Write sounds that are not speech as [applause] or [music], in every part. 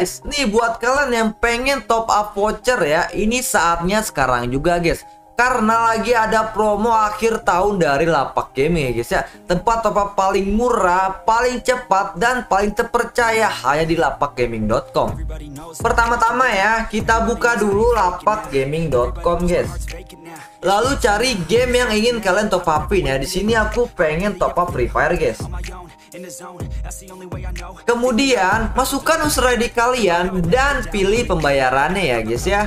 guys Nih buat kalian yang pengen top up voucher ya Ini saatnya sekarang juga guys karena lagi ada promo akhir tahun dari Lapak Gaming ya guys ya. Tempat top up paling murah, paling cepat dan paling terpercaya hanya di lapakgaming.com. Pertama-tama ya, kita buka dulu lapakgaming.com guys. Lalu cari game yang ingin kalian top upin ya. Di sini aku pengen top up Free Fire guys. Kemudian, masukkan ID kalian dan pilih pembayarannya ya guys ya.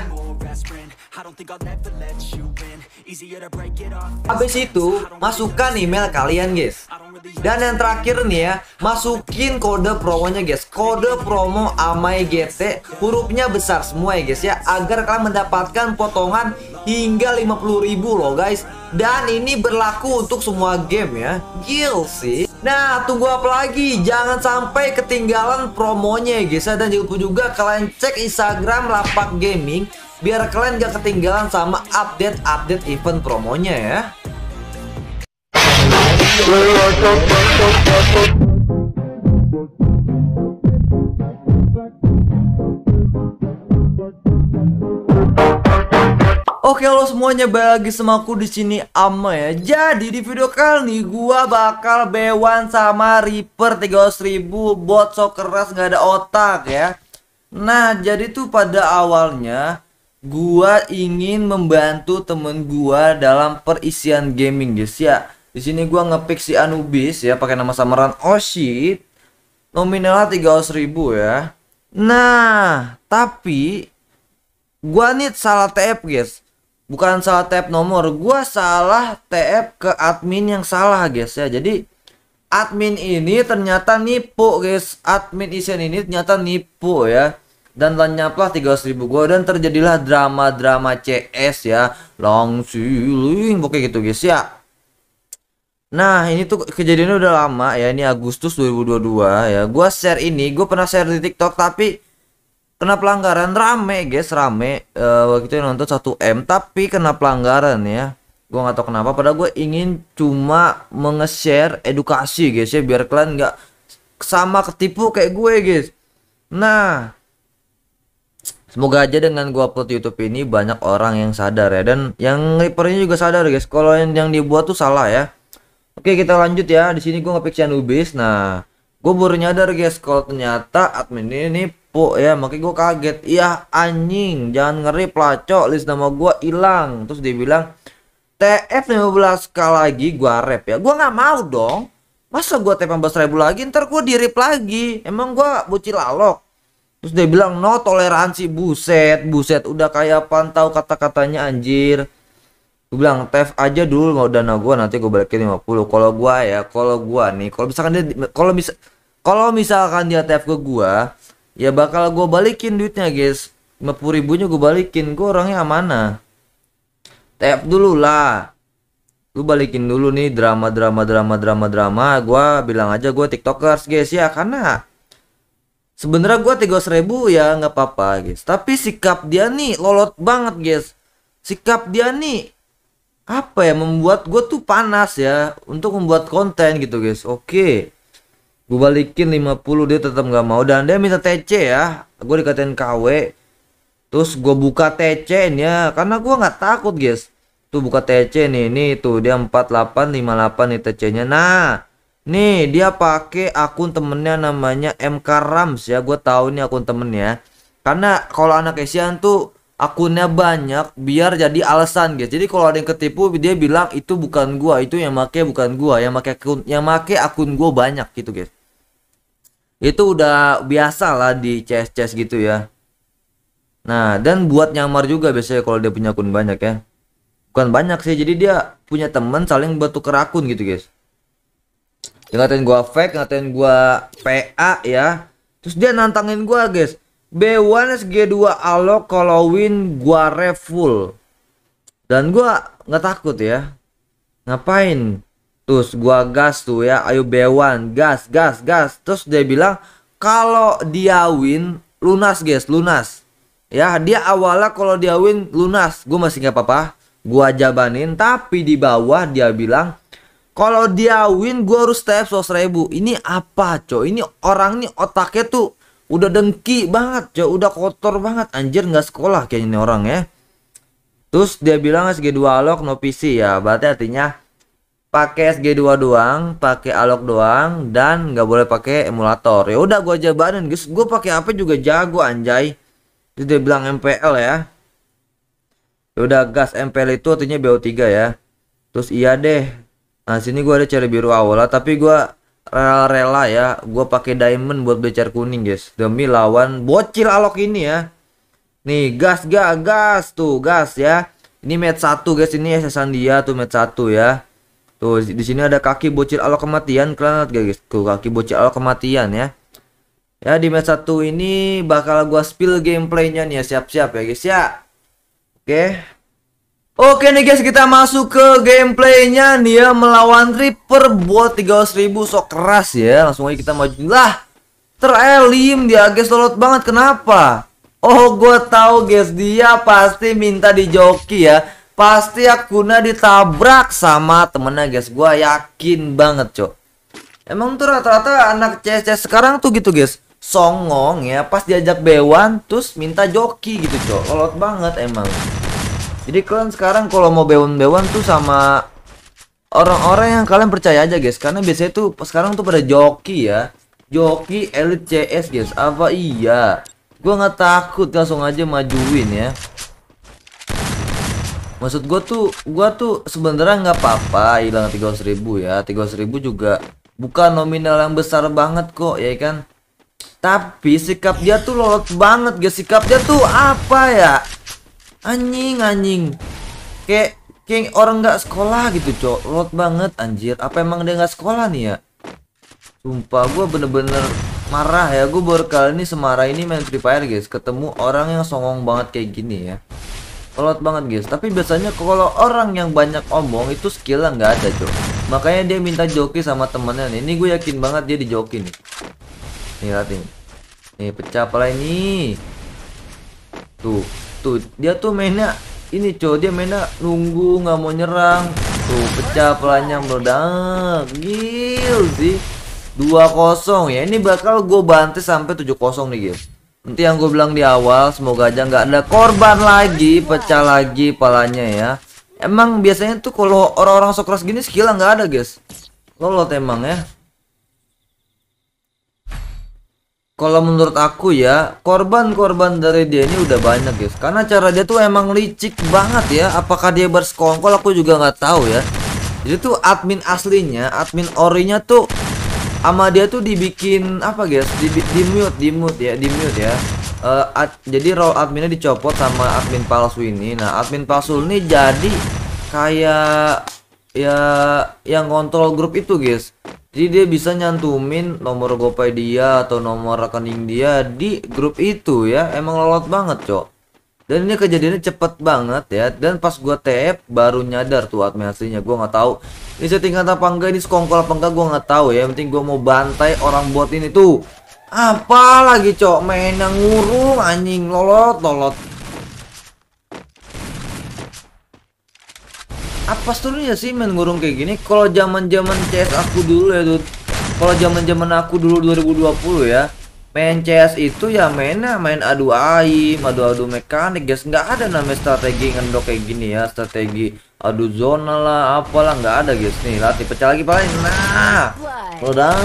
Habis itu, masukkan email kalian guys. Dan yang terakhir nih ya, masukin kode promonya guys. Kode promo Amai GT hurufnya besar semua ya guys ya agar kalian mendapatkan potongan hingga 50.000 loh guys. Dan ini berlaku untuk semua game ya. Gil sih. Nah, tunggu apa lagi? Jangan sampai ketinggalan promonya ya guys. Ya. Dan juga kalian cek Instagram Lapak Gaming biar kalian gak ketinggalan sama update-update event promonya ya. Oke lo semuanya bagi semaku di sini Ama ya. Jadi di video kali ini gua bakal bewan sama Reaper 300.000 bot so keras nggak ada otak ya. Nah, jadi tuh pada awalnya gua ingin membantu temen gua dalam perisian gaming guys ya di sini gua ngepick si Anubis ya pakai nama samaran oh shit nominalnya ratus ribu ya nah tapi gua nih salah tap guys bukan salah tap nomor gua salah tap ke admin yang salah guys ya jadi admin ini ternyata nipu guys admin isian ini ternyata nipu ya dan lenyaplah 300 ribu gua dan terjadilah drama-drama CS ya long siling pokoknya gitu guys ya Nah ini tuh kejadiannya udah lama ya ini Agustus 2022 ya gua share ini gue pernah share di TikTok tapi kena pelanggaran rame guys rame uh, waktu itu nonton 1 m tapi kena pelanggaran ya gua nggak tahu kenapa padahal gue ingin cuma menge-share edukasi guys ya biar kalian nggak sama ketipu kayak gue guys nah Semoga aja dengan gua upload YouTube ini banyak orang yang sadar ya dan yang reapernya juga sadar guys. Kalau yang yang dibuat tuh salah ya. Oke, kita lanjut ya. Di sini gua ngepick Ubis. Nah, gua baru nyadar guys kalau ternyata admin ini nipu ya. Makanya gua kaget. Iya, anjing, jangan ngeri placo list nama gua hilang. Terus dia bilang TF 15k lagi gua rep ya. Gua nggak mau dong. Masa gua TF 15 ribu lagi ntar gua di lagi. Emang gua bocil alok Terus dia bilang no toleransi buset, buset udah kayak pantau kata-katanya anjir. Gue bilang tef aja dulu mau dana gue nanti gue balikin 50. Kalau gue ya, kalau gue nih, kalau misalkan dia kalau bisa kalau misalkan dia tef ke gue, ya bakal gue balikin duitnya guys. 50 ribunya gue balikin, gue orangnya amanah. Tef dulu lah. Lu balikin dulu nih drama drama drama drama drama. Gua bilang aja gue tiktokers guys ya karena Sebenarnya gue tiga ribu ya nggak apa-apa guys. Tapi sikap dia nih lolot banget guys. Sikap dia nih apa ya membuat gue tuh panas ya untuk membuat konten gitu guys. Oke. Gue balikin 50 dia tetap nggak mau dan dia minta TC ya. Gue dikatain KW. Terus gue buka TC-nya karena gue nggak takut guys. Tuh buka TC nih, ini tuh dia 4858 nih TC-nya. Nah, Nih dia pakai akun temennya namanya MK Rams ya Gue tahu ini akun temennya Karena kalau anak Asian tuh akunnya banyak biar jadi alasan guys gitu. jadi kalau ada yang ketipu dia bilang itu bukan gua itu yang make bukan gua yang make akun yang make akun gua banyak gitu guys itu udah biasa lah di CS CS gitu ya nah dan buat nyamar juga biasanya kalau dia punya akun banyak ya bukan banyak sih jadi dia punya temen saling bertukar akun gitu guys dia ngatain gua fake ngatain gua PA ya terus dia nantangin gua guys B1 g 2 Alo kalau win gua refull dan gua nggak takut ya ngapain terus gua gas tuh ya ayo B1 gas gas gas terus dia bilang kalau dia win lunas guys lunas ya dia awalnya kalau dia win lunas gua masih nggak apa-apa gua jabanin tapi di bawah dia bilang kalau dia win gue harus TF 100 ribu. Ini apa cok Ini orang nih otaknya tuh udah dengki banget cok Udah kotor banget. Anjir nggak sekolah kayaknya ini orang ya. Terus dia bilang SG2 alok no PC ya. Berarti artinya pakai SG2 doang, pakai alok doang dan nggak boleh pakai emulator. Ya udah gua jabanin guys, gua pakai apa juga jago anjay. Terus dia bilang MPL ya. Ya udah gas MPL itu artinya BO3 ya. Terus iya deh, Nah sini gue ada cari biru awalnya tapi gue rela-rela ya gue pakai diamond buat beli cari kuning guys demi lawan bocil alok ini ya. Nih gas gas gas tuh gas ya. Ini match satu guys ini sesan dia tuh match satu ya. Tuh di sini ada kaki bocil alok kematian kalian lihat guys tuh kaki bocil alok kematian ya. Ya di match satu ini bakal gue spill gameplaynya nih ya siap-siap ya guys ya. Oke. Okay. Oke nih guys kita masuk ke gameplaynya nih ya melawan Reaper buat 300.000 sok keras ya langsung aja kita majuin lah terelim dia guys lolot banget kenapa Oh gue tahu guys dia pasti minta di joki ya Pasti akunnya ditabrak sama temennya guys Gue yakin banget cok Emang tuh rata-rata anak CS sekarang tuh gitu guys Songong ya pas diajak bewan terus minta joki gitu cok Lolot banget emang jadi kalian sekarang kalau mau bewan-bewan tuh sama orang-orang yang kalian percaya aja guys karena biasanya tuh sekarang tuh pada joki ya. Joki elit CS guys. Apa iya? Gue nggak takut langsung aja majuin ya. Maksud gue tuh gue tuh sebenarnya nggak apa-apa hilang 300 ribu ya. 300 ribu juga bukan nominal yang besar banget kok ya kan. Tapi sikap dia tuh lolot banget guys. Sikap dia tuh apa ya? anjing anjing kayak kayak orang nggak sekolah gitu cok lot banget anjir apa emang dia nggak sekolah nih ya sumpah gue bener-bener marah ya gue baru kali ini semarah ini main free fire guys ketemu orang yang songong banget kayak gini ya lot banget guys tapi biasanya kalau orang yang banyak omong itu skillnya nggak ada cok makanya dia minta joki sama temennya nih ini gue yakin banget dia dijoki nih nih lihat nih nih pecah apa ini tuh tuh dia tuh mainnya ini cowok dia mainnya nunggu nggak mau nyerang tuh pecah pelannya meledak gil sih dua kosong ya ini bakal gue bantai sampai tujuh kosong nih gil nanti yang gue bilang di awal semoga aja nggak ada korban lagi pecah lagi palanya ya emang biasanya tuh kalau orang-orang sokras gini skill nggak ada guys lolot emang ya kalau menurut aku ya korban-korban dari dia ini udah banyak guys karena cara dia tuh emang licik banget ya apakah dia bersekongkol aku juga nggak tahu ya jadi tuh admin aslinya admin orinya tuh sama dia tuh dibikin apa guys di, di mute di mute ya di mute ya uh, ad, jadi role adminnya dicopot sama admin palsu ini nah admin palsu ini jadi kayak ya yang kontrol grup itu guys jadi dia bisa nyantumin nomor GoPay dia atau nomor rekening dia di grup itu ya. Emang lolot banget, Cok. Dan ini kejadiannya cepet banget ya. Dan pas gua tap baru nyadar tuh admin aslinya. Gua nggak tahu ini settingan apa enggak, ini sekongkol apa enggak gua nggak tahu ya. Yang penting gua mau bantai orang buat ini tuh. Apa lagi, Cok? Main yang ngurung anjing lolot lolot. apa seluruhnya sih main ngurung kayak gini kalau zaman zaman CS aku dulu ya tuh kalau zaman zaman aku dulu 2020 ya main CS itu ya mainnya main adu AI adu adu mekanik guys nggak ada namanya strategi ngendok kayak gini ya strategi adu zona lah apalah nggak ada guys nih latih pecah lagi paling nah udah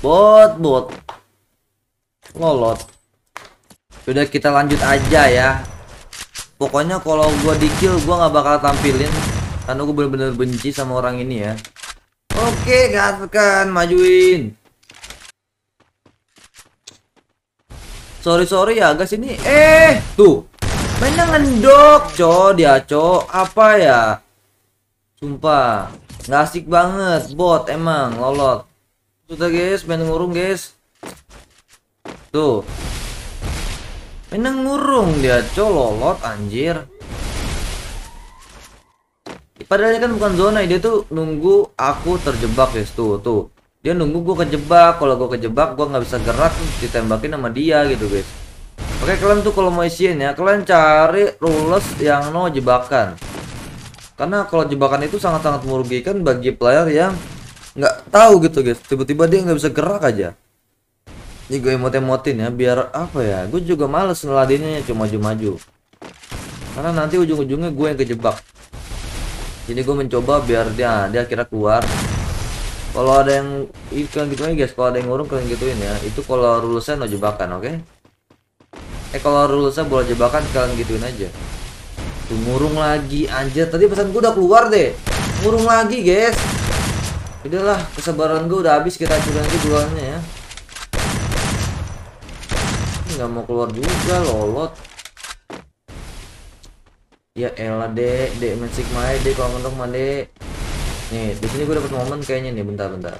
bot bot lolot Sudah kita lanjut aja ya pokoknya kalau gua di kill gua nggak bakal tampilin kan aku bener-bener benci sama orang ini ya. Oke, gaskan, majuin. Sorry sorry ya guys ini eh tuh mainnya ngendok co dia co apa ya sumpah nggak asik banget bot emang lolot sudah guys main ngurung guys tuh main ngurung dia co lolot anjir Padahal ini kan bukan zona, dia tuh nunggu aku terjebak guys tuh tuh. Dia nunggu gue kejebak. Kalau gue kejebak, gue nggak bisa gerak ditembakin sama dia gitu guys. Oke kalian tuh kalau mau isiin ya, kalian cari rules yang no jebakan. Karena kalau jebakan itu sangat-sangat merugikan bagi player yang nggak tahu gitu guys. Tiba-tiba dia nggak bisa gerak aja. Ini gue emot-emotin ya, biar apa ya? Gue juga males ngeladinnya cuma maju-maju. Karena nanti ujung-ujungnya gue yang kejebak. Jadi gue mencoba biar dia dia kira keluar. Kalau ada yang ikan gitu ya guys, kalau ada yang ngurung kalian gituin ya. Itu kalau rulesnya no jebakan, oke? Okay? Eh kalau rulesnya bola jebakan kalian gituin aja. Tuh ngurung lagi anjir. Tadi pesan gue udah keluar deh. Ngurung lagi, guys. Udahlah, kesabaran gue udah habis kita curang aja duanya ya. Nggak mau keluar juga, lolot ya elah dek dek mensik main dek kalau mentok mah dek nih di sini gue dapet momen kayaknya nih bentar bentar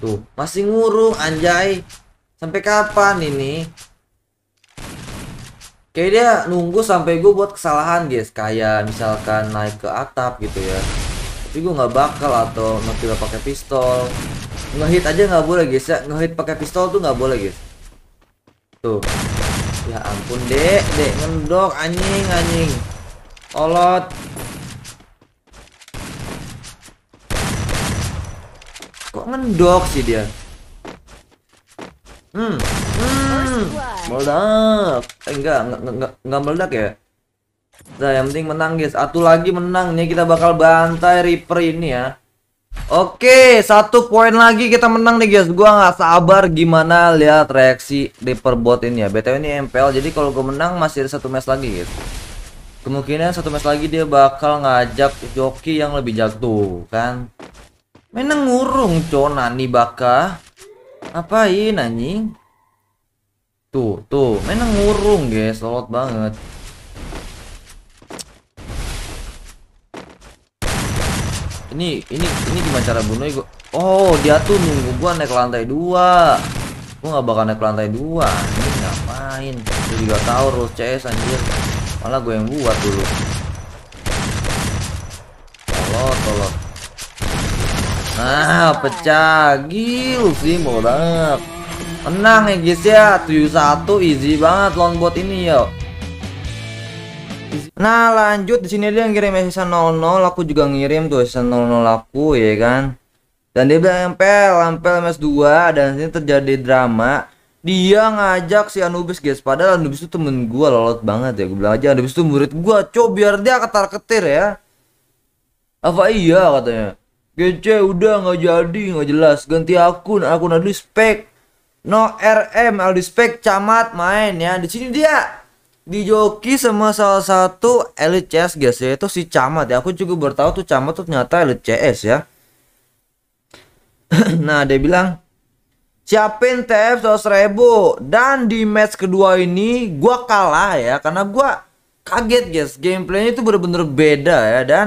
tuh masih ngurung anjay sampai kapan ini kayak dia nunggu sampai gue buat kesalahan guys kayak misalkan naik ke atap gitu ya tapi gue nggak bakal atau ngekill pakai pistol ngehit aja nggak boleh guys ya ngehit pakai pistol tuh nggak boleh guys tuh Ya ampun, Dek. Dek ngendok anjing anjing. Olot. Kok ngendok sih dia? Hmm. Hmm. Meledak. Eh, enggak, enggak, enggak, enggak meledak ya? Nah, yang penting menang, guys. Satu lagi menang nih kita bakal bantai Reaper ini ya. Oke, satu poin lagi kita menang nih guys. Gua nggak sabar gimana lihat reaksi Reaperbot ini ya. BTW ini MPL. Jadi kalau gue menang masih ada satu match lagi guys. Kemungkinan satu match lagi dia bakal ngajak joki yang lebih jago kan. Menang ngurung cona nih baka. Apain anjing? Tuh, tuh, menang ngurung guys, lolot banget. Ini ini ini gimana cara bunuh ya, gue Oh, dia tuh nunggu gua naik lantai dua. Gua nggak bakal naik lantai dua. Ini ngapain? gue juga tahu rules CS anjir. Malah gue yang buat dulu. Tolot, tolot. Ah, pecah. Gil sih banget. Tenang ya guys ya, 71 easy banget lawan bot ini ya. Nah lanjut di sini dia ngirim season 00 aku juga ngirim tuh season 00 aku ya kan. Dan dia bilang empel empel ms dua, dan sini terjadi drama. Dia ngajak si Anubis guys, padahal Anubis itu temen gua lolot banget ya. Gue bilang aja Anubis itu murid gua, coba biar dia ketar-ketir ya. Apa iya katanya. Gece udah nggak jadi nggak jelas ganti akun akun Aldi Spek no RM Aldi Spek camat main ya di sini dia dijoki sama salah satu elit CS guys ya itu si Camat ya aku juga bertahu tuh Camat tuh ternyata elit CS ya [clears throat] nah dia bilang siapin TF 100.000 dan di match kedua ini gua kalah ya karena gua kaget guys gameplaynya itu bener-bener beda ya dan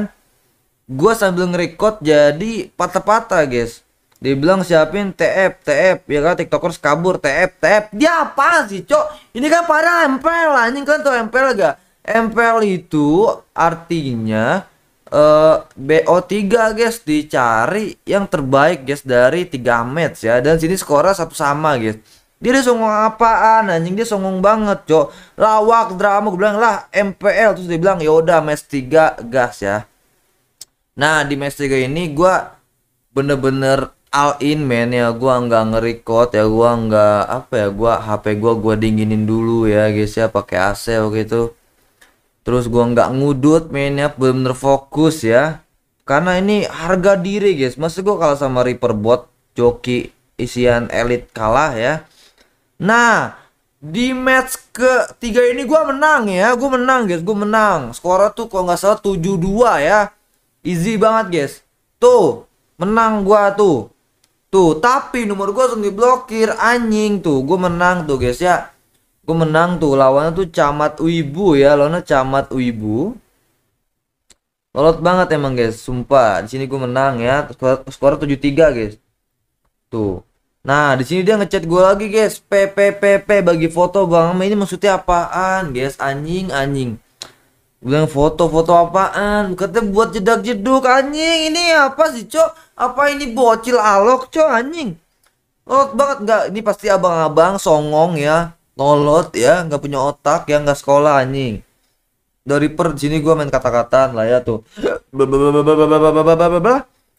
gua sambil ngerekod jadi patah-patah guys Dibilang siapin TF, TF, ya kan tiktokers kabur, TF, TF. Dia apa sih, Cok? Ini kan empel MPL, ini kan tuh MPL ga? MPL itu artinya uh, eh, BO3 guys, dicari yang terbaik guys dari 3 match ya. Dan sini skornya satu sama guys. Dia dia songong apaan anjing dia songong banget, Cok. Lawak drama gue bilang lah MPL terus dia bilang yaudah match 3 gas ya. Nah, di match 3 ini gue bener-bener all in man ya gua nggak ngerecord ya gua nggak apa ya gua HP gua gua dinginin dulu ya guys ya pakai AC waktu itu terus gua nggak ngudut men ya bener, bener fokus ya karena ini harga diri guys masa gua kalah sama bot joki isian elite kalah ya nah di match ke tiga ini gua menang ya gua menang guys gua menang skornya tuh kalau nggak salah 7-2 ya easy banget guys tuh menang gua tuh Tuh, tapi nomor gue langsung diblokir anjing tuh. Gue menang tuh, guys ya. Gue menang tuh lawannya tuh Camat Wibu ya, lawannya Camat Wibu. Lolot banget emang, guys. Sumpah, di sini gue menang ya. Skor, skor 73, guys. Tuh. Nah, di sini dia ngechat gue lagi, guys. PPPP bagi foto Bang. Ini maksudnya apaan, guys? Anjing, anjing bilang foto-foto apaan katanya buat jedak-jeduk anjing ini apa sih cok apa ini bocil alok cok anjing lolot banget nggak ini pasti abang-abang songong ya nolot ya nggak punya otak ya nggak sekolah anjing dari per sini gue main kata-kataan lah ya tuh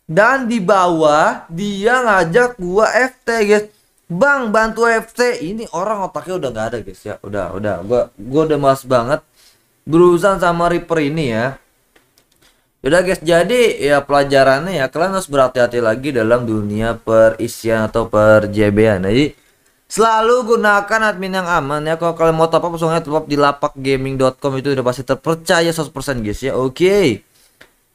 dan di bawah dia ngajak gua FT guys Bang bantu FT ini orang otaknya udah nggak ada guys ya udah udah gua gua udah mas banget berurusan sama Reaper ini ya. udah guys, jadi ya pelajarannya ya kalian harus berhati-hati lagi dalam dunia perisian atau per perjebean. Jadi selalu gunakan admin yang aman ya. Kalau kalian mau top up langsung top up di lapakgaming.com itu udah pasti terpercaya 100% guys ya. Oke. Okay.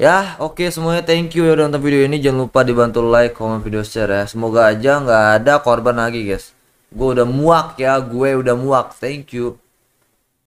Ya, oke okay, semuanya thank you ya udah nonton video ini. Jangan lupa dibantu like, comment, video share ya. Semoga aja nggak ada korban lagi guys. Gue udah muak ya, gue udah muak. Thank you.